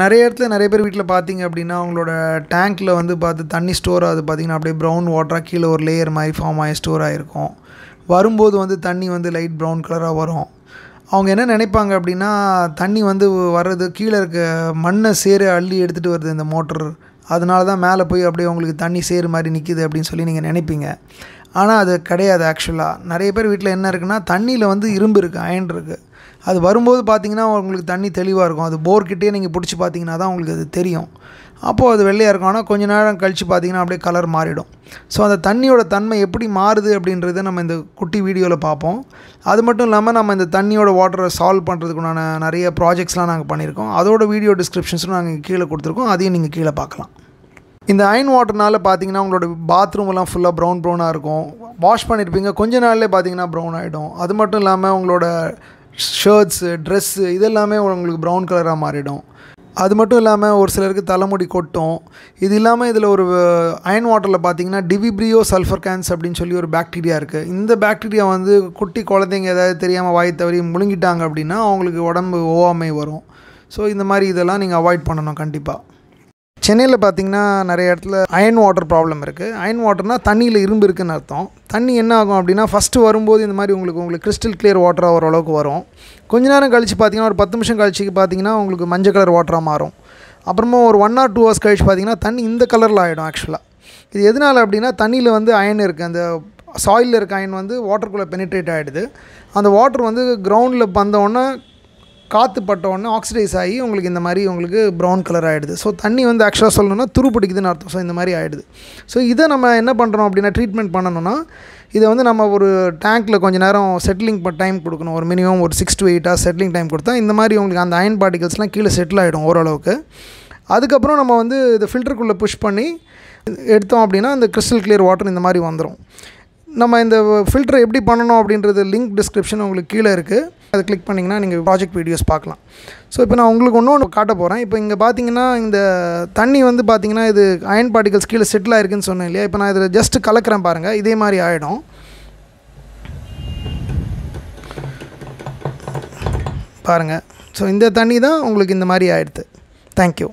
நிறைய இடத்துல நிறைய பேர் வீட்டில் பார்த்தீங்க அப்படின்னா அவங்களோட டேங்க்கில் வந்து பார்த்து தண்ணி ஸ்டோர் ஆகுது பார்த்திங்கன்னா அப்படியே ப்ரௌன் வாட்டராக கீழே ஒரு லேயர் மாதிரி ஃபார்ம் ஆகி ஸ்டோர் ஆகிருக்கும் வரும்போது வந்து தண்ணி வந்து லைட் ப்ரௌன் கலராக வரும் அவங்க என்ன நினைப்பாங்க அப்படின்னா தண்ணி வந்து வர்றது கீழே இருக்க மண்ணை சேரு அள்ளி எடுத்துகிட்டு வருது இந்த மோட்டர் அதனால தான் மேலே போய் அப்படியே உங்களுக்கு தண்ணி சேரு மாதிரி நிற்கிது அப்படின்னு சொல்லி நீங்கள் நினைப்பீங்க ஆனால் அது கிடையாது ஆக்சுவலாக நிறைய பேர் வீட்டில் என்ன இருக்குன்னா தண்ணியில் வந்து இரும்பு இருக்குது அயன் இருக்குது அது வரும்போது பார்த்தீங்கன்னா உங்களுக்கு தண்ணி தெளிவாக இருக்கும் அது போர்கிட்டே நீங்கள் பிடிச்சி பார்த்தீங்கன்னா தான் உங்களுக்கு அது தெரியும் அப்போது அது வெள்ளையாக இருக்கும் ஆனால் கொஞ்ச நேரம் கழித்து பார்த்தீங்கன்னா அப்படியே கலர் மாறிடும் ஸோ அந்த தண்ணியோட தன்மை எப்படி மாறுது அப்படின்றத நம்ம இந்த குட்டி வீடியோவில் பார்ப்போம் அது மட்டும் இல்லாமல் நம்ம இந்த தண்ணியோட வாட்டரை சால்வ் பண்ணுறதுக்குண்டான நிறைய ப்ராஜெக்ட்ஸ்லாம் நாங்கள் பண்ணியிருக்கோம் அதோட வீடியோ டிஸ்கிரிப்ஷன்ஸும் நாங்கள் கீழே கொடுத்துருக்கோம் அதையும் நீங்கள் கீழே பார்க்கலாம் இந்த அயன் வாட்டர்னால் பார்த்தீங்கன்னா உங்களோட பாத்ரூம் எல்லாம் ஃபுல்லாக ப்ரௌன் ப்ரௌனாக இருக்கும் வாஷ் பண்ணியிருப்பீங்க கொஞ்ச நாள்லேயே பார்த்தீங்கன்னா ப்ரௌன் ஆகிடும் அது மட்டும் இல்லாமல் உங்களோட ஷர்ட்ஸு ட்ரெஸ்ஸு இதெல்லாமே உங்களுக்கு ப்ரௌன் கலராக மாறிடும் அது மட்டும் இல்லாமல் ஒரு சிலருக்கு தலைமுடி கொட்டும் இது இல்லாமல் இதில் ஒரு அயன் வாட்டரில் பார்த்தீங்கன்னா டிவிப்ரியோ சல்ஃபர் கேன்ஸ் அப்படின்னு சொல்லி ஒரு பாக்டீரியா இருக்குது இந்த பாக்டீரியா வந்து குட்டி குழந்தைங்க ஏதாவது தெரியாமல் வாய் தவறி முழுங்கிட்டாங்க அப்படின்னா அவங்களுக்கு உடம்பு ஓவாமை வரும் ஸோ இந்த மாதிரி இதெல்லாம் நீங்கள் அவாய்ட் பண்ணணும் கண்டிப்பாக சென்னையில் பார்த்தீங்கன்னா நிறைய இடத்துல அயன் வாட்டர் ப்ராப்ளம் இருக்குது அயன் வாட்டர்னால் தண்ணியில் இரும்பு இருக்குதுன்னு அர்த்தம் தண்ணி என்ன ஆகும் அப்படின்னா ஃபஸ்ட்டு வரும்போது இந்த மாதிரி உங்களுக்கு உங்களுக்கு கிறிஸ்டல் கிளியர் வாட்டராக ஓரளவுக்கு வரும் கொஞ்ச நேரம் கழித்து பார்த்தீங்கன்னா ஒரு பத்து நிமிஷம் கழிச்சு பார்த்தீங்கன்னா உங்களுக்கு மஞ்சள் கலர் வாட்டராக மாறும் அப்புறமா ஒரு ஒன் ஆர் டூ ஹவர்ஸ் கழிச்சு பார்த்தீங்கன்னா தண்ணி இந்த கலரில் ஆகிடும் ஆக்சுவலாக இது எதனால் அப்படின்னா தண்ணியில் வந்து அயன் இருக்குது அந்த சாயிலில் இருக்க அயன் வந்து வாட்டருக்குள்ளே பெனிட்ரேட் ஆகிடுது அந்த வாட்டர் வந்து கிரவுண்டில் வந்தோடனே காற்று பட்டோடனே ஆக்சிடைஸ் ஆகி உங்களுக்கு இந்த மாதிரி உங்களுக்கு ப்ரௌன் கலர் ஆகிடுது ஸோ தண்ணி வந்து ஆக்சுவலாக சொல்லணும்னா துரு பிடிக்குதுன்னு அர்த்தம் ஸோ இந்த மாதிரி ஆகிடுது ஸோ இதை நம்ம என்ன பண்ணுறோம் அப்படின்னா ட்ரீட்மெண்ட் பண்ணணும்னா இதை வந்து நம்ம ஒரு டேங்க்கில் கொஞ்சம் நேரம் செட்டிலிங் டைம் கொடுக்கணும் ஒரு மினிமம் ஒரு six to eight hours settling time கொடுத்தா இந்த மாதிரி உங்களுக்கு அந்த அயன் பார்ட்டிகல்ஸ்லாம் கீழே செட்டில் ஆகிடும் ஓரளவுக்கு அதுக்கப்புறம் நம்ம வந்து இதை ஃபில்டருக்குள்ளே புஷ் பண்ணி எடுத்தோம் அப்படின்னா அந்த கிறிஸ்டல் கிளியர் வாட்டர் இந்த மாதிரி வந்துடும் நம்ம இந்த ஃபில்டர் எப்படி பண்ணணும் அப்படின்றது லிங்க் டிஸ்கிரிப்ஷன் உங்களுக்கு கீழே இருக்குது அதை கிளிக் பண்ணிங்கன்னா நீங்கள் ப்ராஜெக்ட் வீடியோஸ் பார்க்கலாம் ஸோ இப்போ நான் உங்களுக்கு ஒன்று ஒன்று காட்ட போகிறேன் இப்போ இங்கே பார்த்தீங்கன்னா இந்த தண்ணி வந்து பார்த்தீங்கன்னா இது அயன் பார்ட்டிகல்ஸ் கீழே செட்டில் ஆயிருக்குன்னு சொன்னேன் இல்லையா இப்போ நான் இதில் ஜஸ்ட் கலக்கிறேன் பாருங்கள் இதே மாதிரி ஆகிடும் பாருங்கள் ஸோ இந்த தண்ணி தான் உங்களுக்கு இந்த மாதிரி ஆயிடுது தேங்க்யூ